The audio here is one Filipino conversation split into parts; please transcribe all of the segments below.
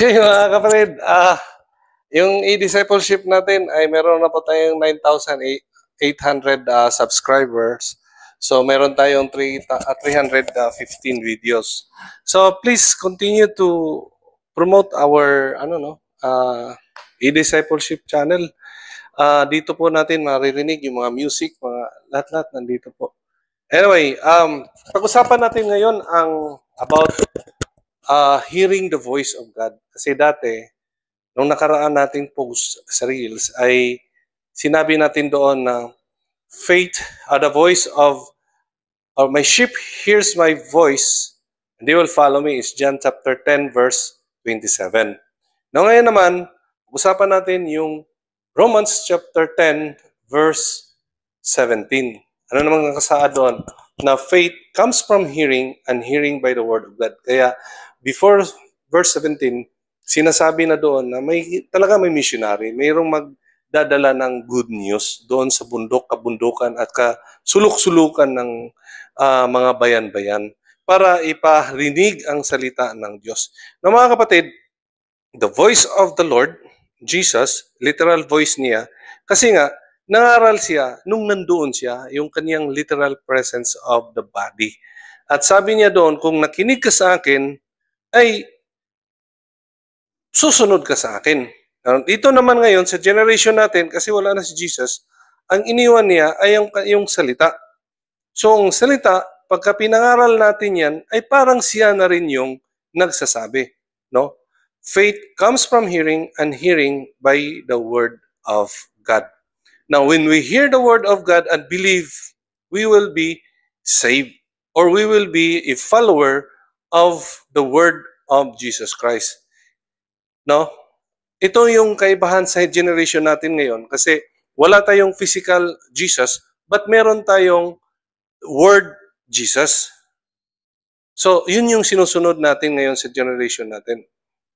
Okay mga kapatid, uh, yung e-discipleship natin ay meron na po tayong 9,800 uh, ah, subscribers. So meron tayong 3, uh, 315 videos. So please continue to promote our ano no, uh, e-discipleship channel. Uh, dito po natin maririnig yung mga music, mga lahat-lahat nandito po. Anyway, um, pag-usapan natin ngayon ang about uh, hearing the voice of God. Kasi dati, nung nakaraan nating post sa Reels, ay sinabi natin doon na faith, uh, the voice of, or uh, my sheep hears my voice, and they will follow me, is John chapter 10, verse 27. Now ngayon naman, usapan natin yung Romans chapter 10, verse 17. Ano namang nakasaad doon? Na faith comes from hearing and hearing by the word of God. Kaya before verse 17, sinasabi na doon na may talaga may missionary, mayroong magdadala ng good news doon sa bundok, kabundukan at kasulok-sulukan ng uh, mga bayan-bayan para iparinig ang salita ng Diyos. Na mga kapatid, the voice of the Lord, Jesus, literal voice niya, kasi nga, nangaral siya nung nandoon siya, yung kaniyang literal presence of the body. At sabi niya doon, kung nakinig ka sa akin, ay susunod ka sa akin. Dito naman ngayon, sa generation natin, kasi wala na si Jesus, ang iniwan niya ay yung, yung salita. So, ang salita, pagka pinangaral natin yan, ay parang siya na rin yung nagsasabi. No? Faith comes from hearing and hearing by the word of God. Now, when we hear the word of God and believe, we will be saved or we will be a follower of the word of Jesus Christ. No? Ito yung kaibahan sa generation natin ngayon kasi wala tayong physical Jesus but meron tayong word Jesus. So, yun yung sinusunod natin ngayon sa generation natin.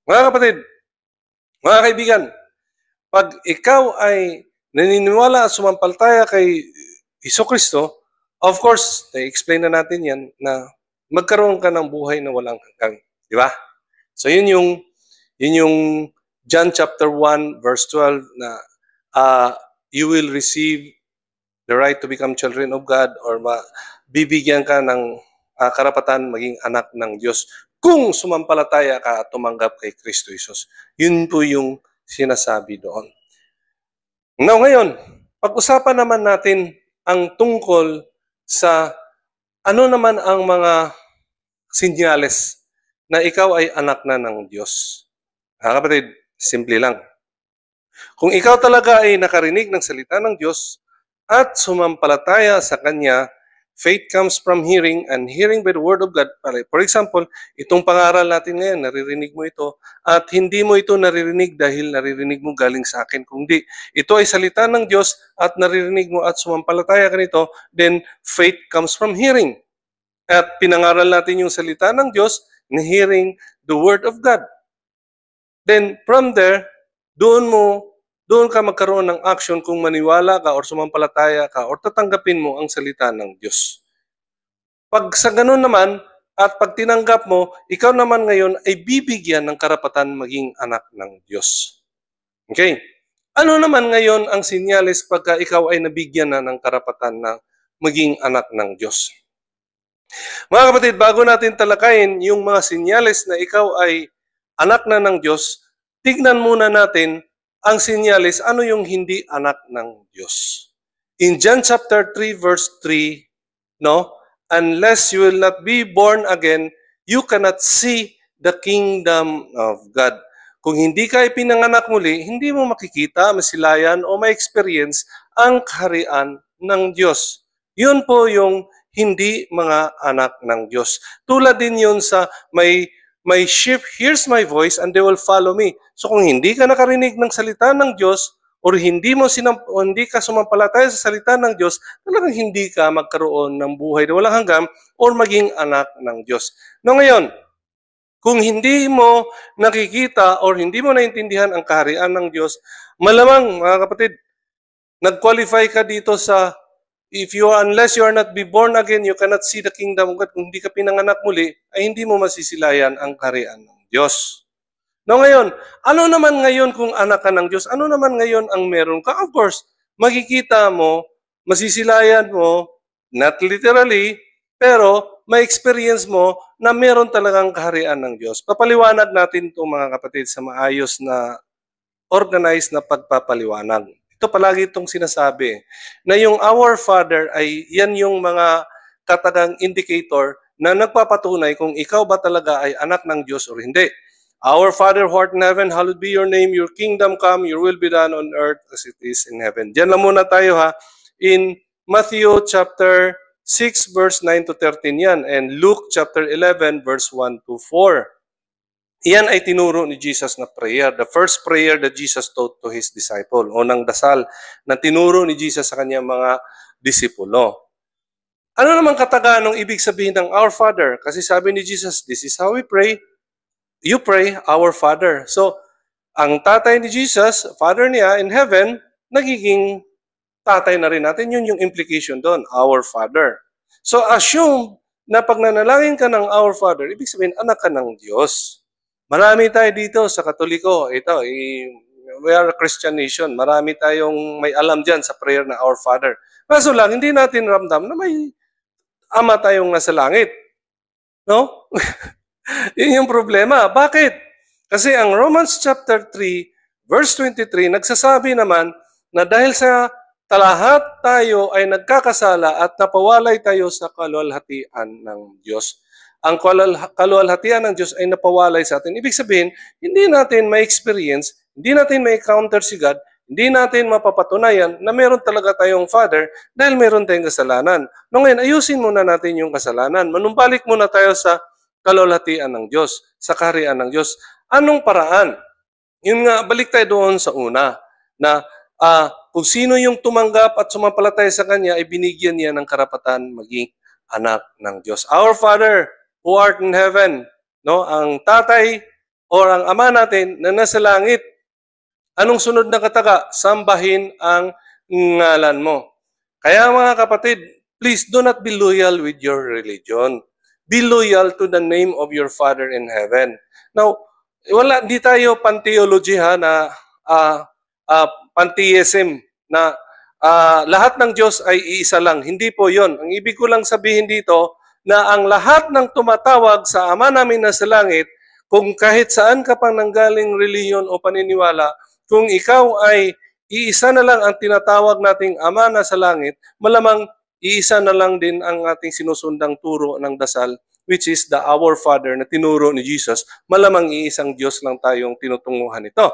Mga kapatid, mga kaibigan, pag ikaw ay naniniwala at sumampalataya kay Iso Kristo, of course, na-explain na natin yan na magkaroon ka ng buhay na walang hanggang. Di ba? So yun yung, yun yung John chapter 1 verse 12 na uh, you will receive the right to become children of God or ma bibigyan ka ng uh, karapatan maging anak ng Diyos kung sumampalataya ka at tumanggap kay Kristo Jesus. Yun po yung sinasabi doon. Now ngayon, pag-usapan naman natin ang tungkol sa ano naman ang mga sinyales na ikaw ay anak na ng Diyos? Ha, kapatid, simple lang. Kung ikaw talaga ay nakarinig ng salita ng Diyos at sumampalataya sa Kanya, Faith comes from hearing and hearing by the word of God. For example, itong pangaral natin ngayon, naririnig mo ito at hindi mo ito naririnig dahil naririnig mo galing sa akin. Kung di, ito ay salita ng Diyos at naririnig mo at sumampalataya ka nito, then faith comes from hearing. At pinangaral natin yung salita ng Diyos na hearing the word of God. Then from there, doon mo doon ka magkaroon ng action kung maniwala ka or sumampalataya ka or tatanggapin mo ang salita ng Diyos. Pag sa ganun naman, at pag tinanggap mo, ikaw naman ngayon ay bibigyan ng karapatan maging anak ng Diyos. Okay? Ano naman ngayon ang sinyalis pagka ikaw ay nabigyan na ng karapatan na maging anak ng Diyos? Mga kapatid, bago natin talakayin yung mga sinyalis na ikaw ay anak na ng Diyos, tignan muna natin ang sinyalis, ano yung hindi anak ng Diyos? In John chapter 3 verse 3, no? Unless you will not be born again, you cannot see the kingdom of God. Kung hindi ka ipinanganak muli, hindi mo makikita, masilayan o ma-experience ang kaharian ng Diyos. Yun po yung hindi mga anak ng Diyos. Tulad din yun sa may My sheep hears my voice and they will follow me. So kung hindi ka nakarinig ng salita ng Diyos or hindi mo sinamp- o hindi ka sumampalataya sa salita ng Diyos, talagang hindi ka magkaroon ng buhay na walang hanggan or maging anak ng Diyos. No ngayon, kung hindi mo nakikita or hindi mo naintindihan ang kaharian ng Diyos, malamang mga kapatid, nag-qualify ka dito sa If you unless you are not be born again, you cannot see the kingdom of God. Kung hindi ka pinanganak muli, ay hindi mo masisilayan ang karian ng Diyos. No ngayon, ano naman ngayon kung anak ka ng Diyos? Ano naman ngayon ang meron ka? Of course, makikita mo, masisilayan mo, not literally, pero ma-experience mo na meron talagang kaharian ng Diyos. Papaliwanag natin itong mga kapatid sa maayos na organized na pagpapaliwanag. Ito palagi itong sinasabi. Na yung Our Father ay yan yung mga katagang indicator na nagpapatunay kung ikaw ba talaga ay anak ng Diyos o hindi. Our Father who art in heaven, hallowed be your name, your kingdom come, your will be done on earth as it is in heaven. Diyan lang muna tayo ha. In Matthew chapter 6 verse 9 to 13 yan and Luke chapter 11 verse 1 to 4. Iyan ay tinuro ni Jesus na prayer, the first prayer that Jesus taught to his disciple, unang dasal na tinuro ni Jesus sa kanyang mga disipulo. Ano naman kataga kataganong ibig sabihin ng Our Father? Kasi sabi ni Jesus, this is how we pray. You pray, Our Father. So, ang tatay ni Jesus, Father niya in heaven, nagiging tatay na rin natin. Yun yung implication doon, Our Father. So, assume na pag nanalangin ka ng Our Father, ibig sabihin, anak ka ng Diyos. Marami tayo dito sa Katoliko. Ito, we are a Christian nation. Marami tayong may alam dyan sa prayer na Our Father. Kaso lang, hindi natin ramdam na may ama tayong nasa langit. No? Yun yung problema. Bakit? Kasi ang Romans chapter 3, verse 23, nagsasabi naman na dahil sa talahat tayo ay nagkakasala at napawalay tayo sa kalwalhatian ng Diyos ang kaluwalhatian ng Diyos ay napawalay sa atin. Ibig sabihin, hindi natin ma-experience, hindi natin ma-encounter si God, hindi natin mapapatunayan na meron talaga tayong Father dahil meron tayong kasalanan. No ngayon, ayusin muna natin yung kasalanan. Manumbalik muna tayo sa kalulatian ng Diyos, sa kaharian ng Diyos. Anong paraan? Yun nga, balik tayo doon sa una na uh, kung sino yung tumanggap at sumampalataya sa Kanya, ay binigyan niya ng karapatan maging anak ng Diyos. Our Father, who art in heaven. No? Ang tatay o ang ama natin na nasa langit. Anong sunod na kataga? Sambahin ang ngalan mo. Kaya mga kapatid, please do not be loyal with your religion. Be loyal to the name of your Father in heaven. Now, wala, di tayo pantheology ha na uh, uh, pantheism na uh, lahat ng Diyos ay iisa lang. Hindi po yon. Ang ibig ko lang sabihin dito, na ang lahat ng tumatawag sa Ama namin na sa langit, kung kahit saan ka pang nanggaling reliyon o paniniwala, kung ikaw ay iisa na lang ang tinatawag nating Ama na sa langit, malamang iisa na lang din ang ating sinusundang turo ng dasal, which is the Our Father na tinuro ni Jesus. Malamang iisang Diyos lang tayong tinutunguhan ito.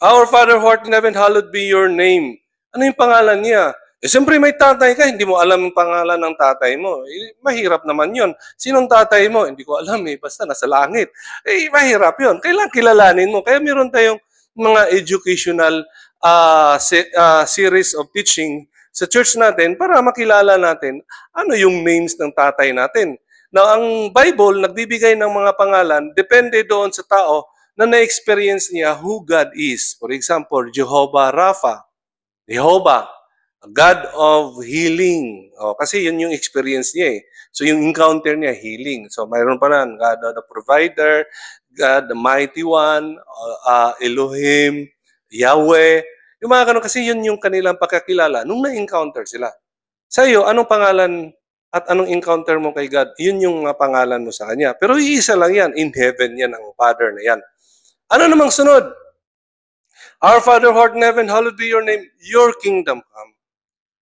Our Father who art in heaven, hallowed be your name. Ano yung pangalan niya? Eh, siyempre may tatay ka, hindi mo alam ang pangalan ng tatay mo. Eh, mahirap naman yun. Sinong tatay mo? Hindi ko alam eh, basta nasa langit. Eh, mahirap yon. Kailangan kilalanin mo. Kaya meron tayong mga educational uh, se- uh, series of teaching sa church natin para makilala natin ano yung names ng tatay natin. Now, ang Bible nagbibigay ng mga pangalan depende doon sa tao na na-experience niya who God is. For example, Jehovah Rapha, Jehovah, God of healing. Oh, kasi yun yung experience niya eh. So yung encounter niya, healing. So mayroon pa lang, God the provider, God the mighty one, uh, uh Elohim, Yahweh. Yung mga ganun, kasi yun yung kanilang pagkakilala nung na-encounter sila. Sa iyo, anong pangalan at anong encounter mo kay God? Yun yung mga pangalan mo sa Kanya. Pero iisa lang yan. In heaven yan, ang Father na yan. Ano namang sunod? Our Father who art in heaven, hallowed be your name. Your kingdom come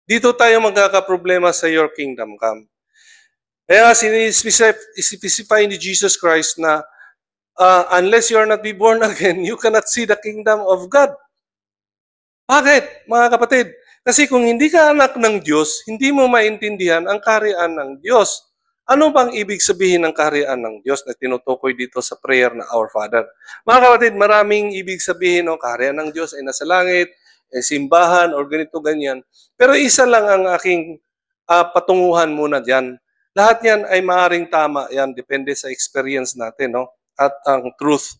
dito tayo magkakaproblema sa your kingdom come. Kaya nga sinespecify ni Jesus Christ na uh, unless you are not be born again, you cannot see the kingdom of God. Bakit, mga kapatid? Kasi kung hindi ka anak ng Diyos, hindi mo maintindihan ang karian ng Diyos. Ano bang ibig sabihin ng karian ng Diyos na tinutukoy dito sa prayer na Our Father? Mga kapatid, maraming ibig sabihin ng karian ng Diyos ay nasa langit, eh, simbahan or ganito ganyan. Pero isa lang ang aking uh, patunguhan muna diyan. Lahat yan ay maaring tama yan depende sa experience natin no at ang truth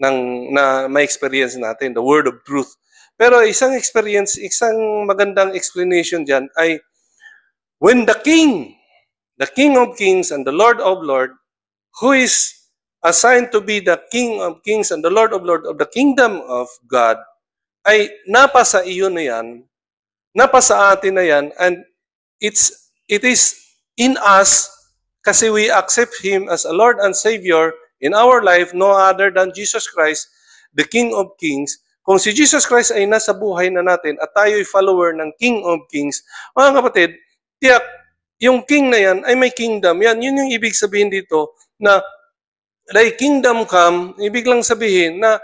ng na may experience natin, the word of truth. Pero isang experience, isang magandang explanation diyan ay when the king, the king of kings and the lord of lord who is assigned to be the king of kings and the lord of lord of the kingdom of God ay napasa iyo na yan, napasa atin na yan, and it's, it is in us kasi we accept Him as a Lord and Savior in our life, no other than Jesus Christ, the King of Kings. Kung si Jesus Christ ay nasa buhay na natin at tayo'y follower ng King of Kings, mga kapatid, tiyak, yung king na yan ay may kingdom. Yan, yun yung ibig sabihin dito na thy kingdom come, ibig lang sabihin na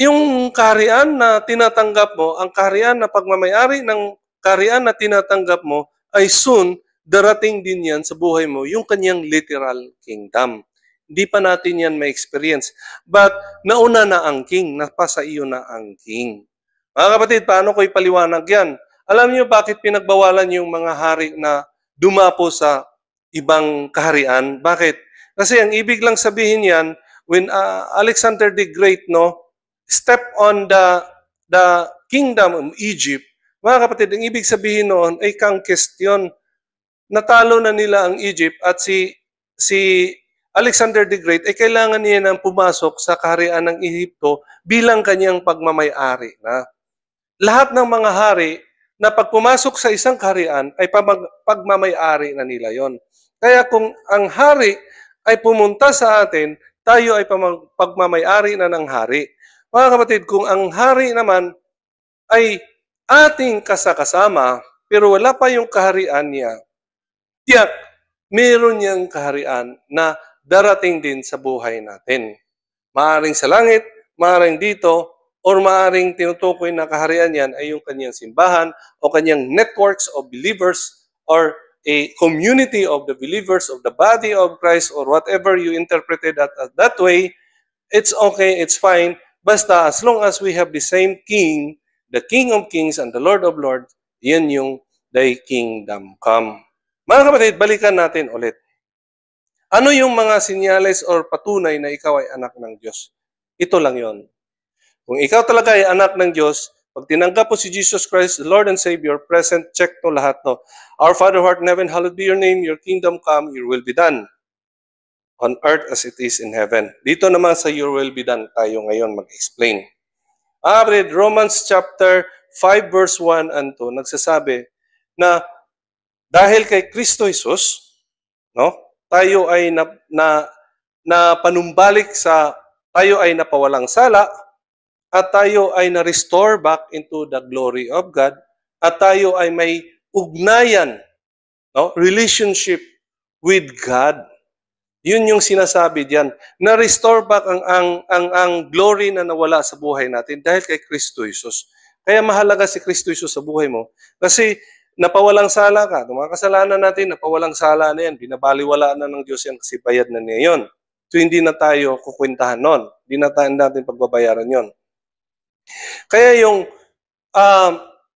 yung kaharian na tinatanggap mo, ang kaharian na pagmamayari ng kaharian na tinatanggap mo, ay soon darating din yan sa buhay mo, yung kanyang literal kingdom. Hindi pa natin yan ma-experience. But nauna na ang king, napasa iyo na ang king. Mga kapatid, paano ko ipaliwanag yan? Alam niyo bakit pinagbawalan yung mga hari na dumapo sa ibang kaharian? Bakit? Kasi ang ibig lang sabihin yan, when uh, Alexander the Great, no, step on the, the kingdom of Egypt, mga kapatid, ang ibig sabihin noon ay kang kestyon. Natalo na nila ang Egypt at si, si Alexander the Great ay kailangan niya nang pumasok sa kaharian ng Ehipto bilang kanyang pagmamay-ari. na. Lahat ng mga hari na pagpumasok sa isang kaharian ay pagmamay-ari na nila yon. Kaya kung ang hari ay pumunta sa atin, tayo ay pagmamay-ari na ng hari. Mga kapatid, kung ang hari naman ay ating kasakasama, pero wala pa yung kaharian niya, tiyak, meron niyang kaharian na darating din sa buhay natin. Maaring sa langit, maaring dito, or maaring tinutukoy na kaharian yan ay yung kanyang simbahan o kanyang networks of believers or a community of the believers of the body of Christ or whatever you interpreted that, that way, it's okay, it's fine, Basta as long as we have the same King, the King of Kings and the Lord of Lords, yan yung thy kingdom come. Mga kapatid, balikan natin ulit. Ano yung mga sinyales or patunay na ikaw ay anak ng Diyos? Ito lang yon. Kung ikaw talaga ay anak ng Diyos, pag tinanggap mo si Jesus Christ, the Lord and Savior, present, check to lahat to. Our Father who art in heaven, hallowed be your name, your kingdom come, your will be done on earth as it is in heaven. Dito naman sa Your Will Be Done tayo ngayon mag-explain. Ah, read Romans chapter 5 verse 1 and 2 nagsasabi na dahil kay Kristo Jesus, no? Tayo ay na, na na panumbalik sa tayo ay napawalang sala at tayo ay na-restore back into the glory of God at tayo ay may ugnayan, no? relationship with God yun yung sinasabi diyan. Na-restore back ang, ang, ang, ang glory na nawala sa buhay natin dahil kay Kristo Jesus. Kaya mahalaga si Kristo Jesus sa buhay mo. Kasi napawalang sala ka. Yung mga kasalanan natin, napawalang sala na yan. Binabaliwala na ng Diyos yan kasi bayad na niya yon. So hindi na tayo kukwentahan nun. Hindi na tayo natin pagbabayaran yon. Kaya yung uh,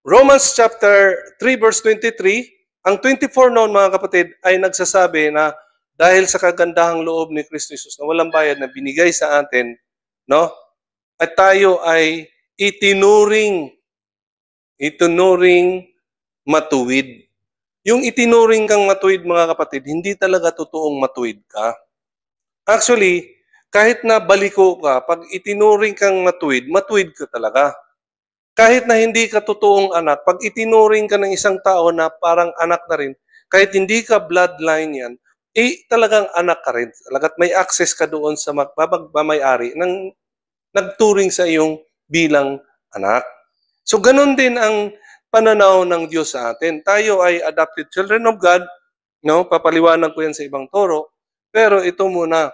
Romans chapter 3 verse 23, ang 24 noon mga kapatid ay nagsasabi na dahil sa kagandahang loob ni Kristo Jesus na walang bayad na binigay sa atin, no? At tayo ay itinuring itinuring matuwid. Yung itinuring kang matuwid mga kapatid, hindi talaga totoong matuwid ka. Actually, kahit na baliko ka, pag itinuring kang matuwid, matuwid ka talaga. Kahit na hindi ka totoong anak, pag itinuring ka ng isang tao na parang anak na rin, kahit hindi ka bloodline yan, eh talagang anak ka rin. Talagat may access ka doon sa magbabagbamay-ari ng nagturing sa iyong bilang anak. So ganun din ang pananaw ng Diyos sa atin. Tayo ay adopted children of God. No? Papaliwanag ko yan sa ibang toro. Pero ito muna,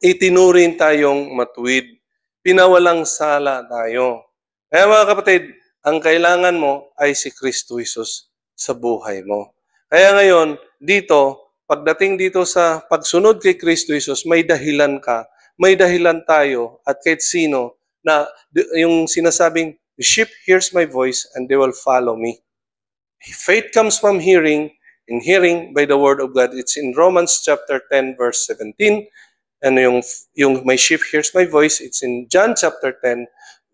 itinurin tayong matuwid. Pinawalang sala tayo. Kaya mga kapatid, ang kailangan mo ay si Kristo Jesus sa buhay mo. Kaya ngayon, dito, Pagdating dito sa pagsunod kay Kristo Jesus, may dahilan ka. May dahilan tayo at kahit sino na yung sinasabing, The sheep hears my voice and they will follow me. Faith comes from hearing, and hearing by the word of God. It's in Romans chapter 10 verse 17. And yung, yung my sheep hears my voice, it's in John chapter 10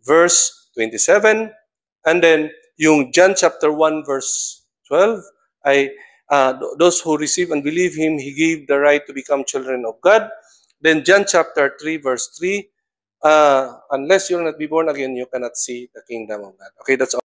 verse 27. And then yung John chapter 1 verse 12 ay uh, those who receive and believe him, he gave the right to become children of God. Then John chapter 3, verse 3, uh, unless you're not be born again, you cannot see the kingdom of God. Okay, that's all.